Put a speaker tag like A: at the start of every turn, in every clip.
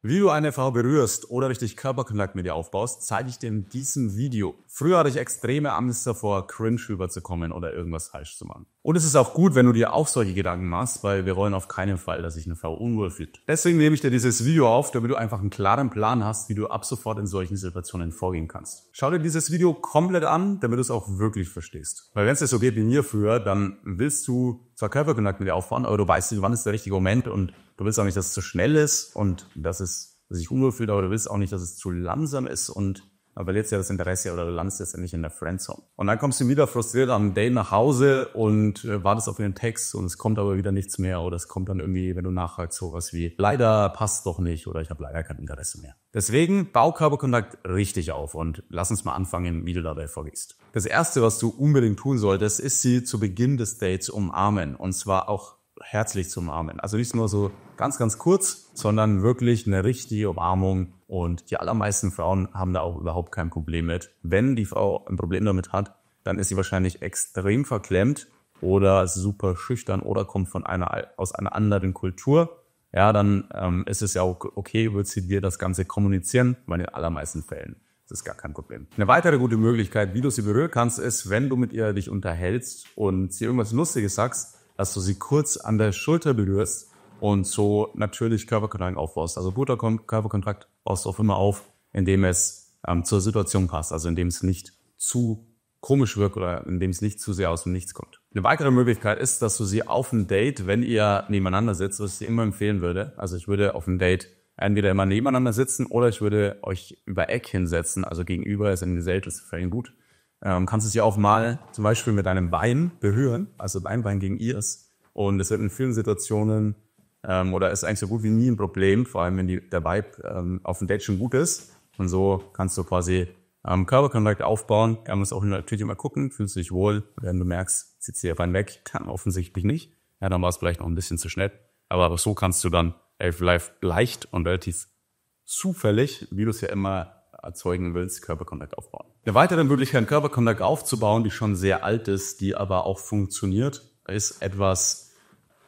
A: Wie du eine Frau berührst oder richtig Körperkontakt mit ihr aufbaust, zeige ich dir in diesem Video. Früher hatte ich extreme Angst davor, cringe rüberzukommen oder irgendwas falsch zu machen. Und es ist auch gut, wenn du dir auch solche Gedanken machst, weil wir wollen auf keinen Fall, dass sich eine Frau unwohl fühlt. Deswegen nehme ich dir dieses Video auf, damit du einfach einen klaren Plan hast, wie du ab sofort in solchen Situationen vorgehen kannst. Schau dir dieses Video komplett an, damit du es auch wirklich verstehst. Weil wenn es dir so geht wie mir früher, dann willst du zwar Körperkontakt halt mit dir aufbauen, aber du weißt nicht, wann ist der richtige Moment und du willst auch nicht, dass es zu schnell ist und dass es sich unwohl fühlt, aber du willst auch nicht, dass es zu langsam ist und dann verlierst ja das Interesse oder du landest letztendlich in der Friendzone. Und dann kommst du wieder frustriert am Date nach Hause und äh, wartest auf ihren Text und es kommt aber wieder nichts mehr oder es kommt dann irgendwie, wenn du nachhakst, sowas wie leider passt doch nicht oder ich habe leider kein Interesse mehr. Deswegen bau Körperkontakt richtig auf und lass uns mal anfangen, wie du dabei vorgehst. Das erste, was du unbedingt tun solltest, ist sie zu Beginn des Dates umarmen und zwar auch herzlich zu umarmen. Also nicht nur so ganz, ganz kurz, sondern wirklich eine richtige Umarmung und die allermeisten Frauen haben da auch überhaupt kein Problem mit. Wenn die Frau ein Problem damit hat, dann ist sie wahrscheinlich extrem verklemmt oder super schüchtern oder kommt von einer, aus einer anderen Kultur. Ja, dann ähm, ist es ja auch okay, wird sie dir das Ganze kommunizieren, weil in den allermeisten Fällen. ist es gar kein Problem. Eine weitere gute Möglichkeit, wie du sie berühren kannst, ist, wenn du mit ihr dich unterhältst und sie irgendwas Lustiges sagst, dass du sie kurz an der Schulter berührst und so natürlich Körperkontakt aufbaust. Also guter Körperkontakt baust du auch immer auf, indem es ähm, zur Situation passt, also indem es nicht zu komisch wirkt oder indem es nicht zu sehr aus dem Nichts kommt. Eine weitere Möglichkeit ist, dass du sie auf ein Date, wenn ihr nebeneinander sitzt, was ich dir immer empfehlen würde, also ich würde auf ein Date entweder immer nebeneinander sitzen oder ich würde euch über Eck hinsetzen, also gegenüber ist in den seltensten Fällen gut. Ähm, kannst es ja auch mal zum Beispiel mit einem Bein berühren, also dein Bein gegen ihres. Und es wird in vielen Situationen ähm, oder ist eigentlich so gut wie nie ein Problem, vor allem wenn die, der Vibe ähm, auf dem Date schon gut ist. Und so kannst du quasi ähm, Körperkontakt aufbauen. Er muss auch natürlich immer gucken, fühlst du dich wohl. Wenn du merkst, zieht dir rein weg, kann offensichtlich nicht. Ja, dann war es vielleicht noch ein bisschen zu schnell. Aber, aber so kannst du dann Elf Live leicht und relativ zufällig, wie du es ja immer erzeugen willst, Körperkontakt aufbauen. Eine weitere Möglichkeit, Körperkontakt aufzubauen, die schon sehr alt ist, die aber auch funktioniert, ist etwas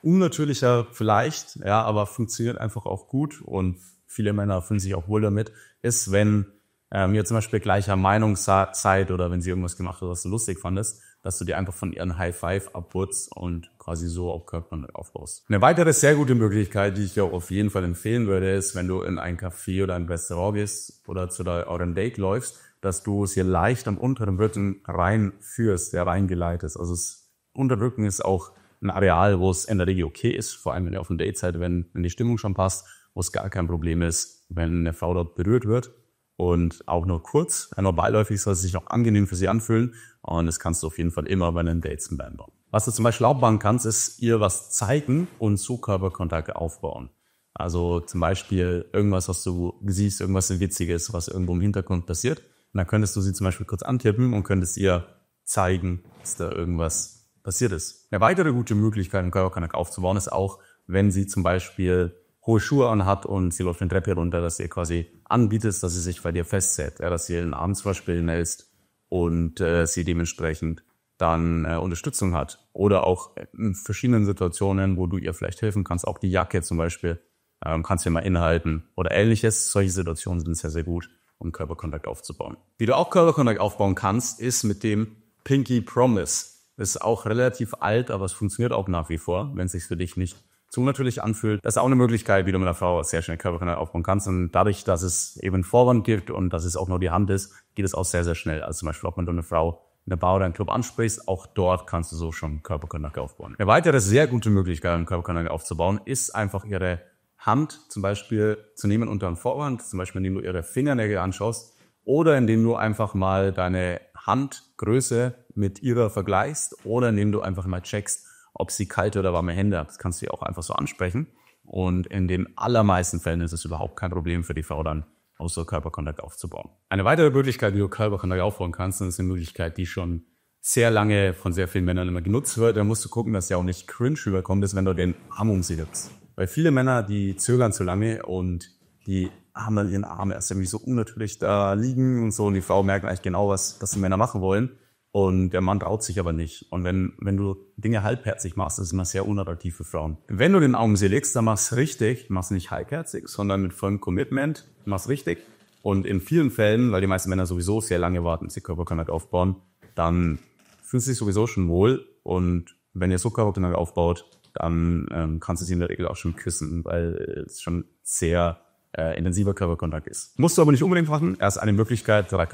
A: unnatürlicher vielleicht, ja, aber funktioniert einfach auch gut und viele Männer fühlen sich auch wohl damit, ist, wenn ähm, ihr zum Beispiel gleicher Meinung seid oder wenn sie irgendwas gemacht hat, was du lustig fandest, dass du dir einfach von ihren High Five abputzt und quasi so auf Körpern aufbaust. Eine weitere sehr gute Möglichkeit, die ich dir auch auf jeden Fall empfehlen würde, ist, wenn du in ein Café oder ein Restaurant gehst oder zu deinem Date läufst, dass du es hier leicht am unteren Rücken reinführst, der reingeleitet ist. Also das Unterrücken ist auch ein Areal, wo es in der Regel okay ist, vor allem wenn ihr auf dem Date seid, wenn, wenn die Stimmung schon passt, wo es gar kein Problem ist, wenn eine Frau dort berührt wird und auch nur kurz, nur beiläufig soll es sich auch angenehm für sie anfühlen und das kannst du auf jeden Fall immer bei den Dates mit einbauen. Was du zum Beispiel auch machen kannst, ist ihr was zeigen und so Körperkontakt aufbauen. Also zum Beispiel irgendwas, was du siehst, irgendwas Witziges, was irgendwo im Hintergrund passiert. Und dann könntest du sie zum Beispiel kurz antippen und könntest ihr zeigen, dass da irgendwas passiert ist. Eine weitere gute Möglichkeit, einen Körperkontakt aufzubauen, ist auch, wenn sie zum Beispiel hohe Schuhe anhat und sie läuft eine Treppe runter, dass ihr quasi anbietest, dass sie sich bei dir festsetzt, ja, dass sie ihren Arm zum Beispiel hältst und äh, sie dementsprechend dann äh, Unterstützung hat. Oder auch in verschiedenen Situationen, wo du ihr vielleicht helfen kannst, auch die Jacke zum Beispiel, ähm, kannst du mal inhalten oder ähnliches. Solche Situationen sind sehr, sehr gut, um Körperkontakt aufzubauen. Wie du auch Körperkontakt aufbauen kannst, ist mit dem Pinky Promise. Ist auch relativ alt, aber es funktioniert auch nach wie vor, wenn es sich für dich nicht zu natürlich anfühlt. Das ist auch eine Möglichkeit, wie du mit einer Frau sehr schnell Körperkanal aufbauen kannst. Und dadurch, dass es eben Vorwand gibt und dass es auch nur die Hand ist, geht es auch sehr, sehr schnell. Also zum Beispiel, ob man eine Frau in der Bar oder im Club ansprichst, auch dort kannst du so schon Körperkanal aufbauen. Eine weitere sehr gute Möglichkeit, einen Körperkanal aufzubauen, ist einfach ihre Hand zum Beispiel zu nehmen unter einem Vorwand, zum Beispiel indem du ihre Fingernägel anschaust oder indem du einfach mal deine Handgröße mit ihrer vergleichst oder indem du einfach mal checkst, ob sie kalte oder warme Hände hat. Das kannst du ja auch einfach so ansprechen. Und in den allermeisten Fällen ist es überhaupt kein Problem für die Frau dann, außer Körperkontakt aufzubauen. Eine weitere Möglichkeit, wie du Körperkontakt aufbauen kannst, ist eine Möglichkeit, die schon sehr lange von sehr vielen Männern immer genutzt wird. Da musst du gucken, dass ja auch nicht cringe rüberkommt ist, wenn du den Arm umsiedelt. Weil viele Männer, die zögern zu lange und die haben dann ihren Arm erst irgendwie so unnatürlich da liegen und so. Und die Frau merkt eigentlich genau, was, was die Männer machen wollen. Und der Mann traut sich aber nicht. Und wenn, wenn du Dinge halbherzig machst, das ist immer sehr unattraktiv für Frauen. Wenn du den Augensee legst, dann machst mach's richtig. Machst Mach's nicht halbherzig, sondern mit vollem Commitment. Mach's richtig. Und in vielen Fällen, weil die meisten Männer sowieso sehr lange warten, bis sie Körperkontakt halt aufbauen, dann fühlen sie sich sowieso schon wohl. Und wenn ihr so Körperkontakt genau aufbaut, dann ähm, kannst du sie in der Regel auch schon küssen, weil es schon sehr äh, intensiver Körperkontakt ist. Musst du aber nicht unbedingt machen. Er ist eine Möglichkeit, da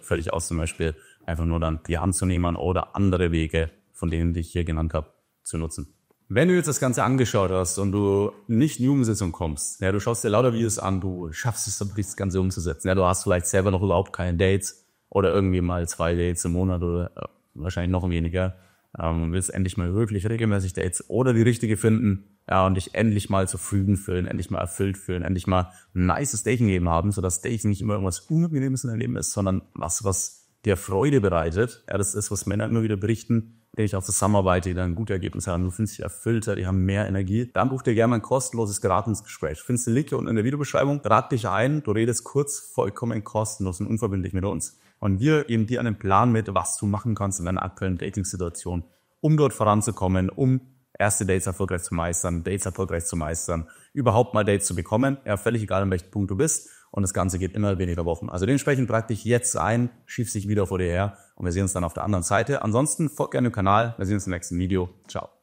A: völlig aus, zum Beispiel einfach nur dann die Hand zu nehmen oder andere Wege, von denen ich hier genannt habe, zu nutzen. Wenn du jetzt das Ganze angeschaut hast und du nicht in die Umsetzung kommst, ja, du schaust dir lauter Videos an, du schaffst es dann nicht, das Ganze umzusetzen. Ja, du hast vielleicht selber noch überhaupt keine Dates oder irgendwie mal zwei Dates im Monat oder äh, wahrscheinlich noch weniger ähm, will es endlich mal wirklich regelmäßig Dates oder die richtige finden, ja, und dich endlich mal zufrieden fühlen, endlich mal erfüllt fühlen, endlich mal ein nices Dating-Leben haben, sodass Dating nicht immer irgendwas Unangenehmes in deinem Leben ist, sondern was, was dir Freude bereitet. Ja, das ist, was Männer immer wieder berichten, ich auch zusammenarbeite, die dann ein gutes Ergebnis haben. Du findest dich erfüllter, die haben mehr Energie. Dann buch dir gerne mal ein kostenloses Beratungsgespräch. Findest den Link hier unten in der Videobeschreibung. Rat dich ein, du redest kurz, vollkommen kostenlos und unverbindlich mit uns. Und wir geben dir einen Plan mit, was du machen kannst in deiner aktuellen Dating-Situation, um dort voranzukommen, um erste Dates erfolgreich zu meistern, Dates erfolgreich zu meistern, überhaupt mal Dates zu bekommen, ja, völlig egal, an welchem Punkt du bist. Und das Ganze geht immer weniger Wochen. Also dementsprechend trag dich jetzt ein, schiebst dich wieder vor dir her und wir sehen uns dann auf der anderen Seite. Ansonsten folgt gerne dem Kanal. Wir sehen uns im nächsten Video. Ciao.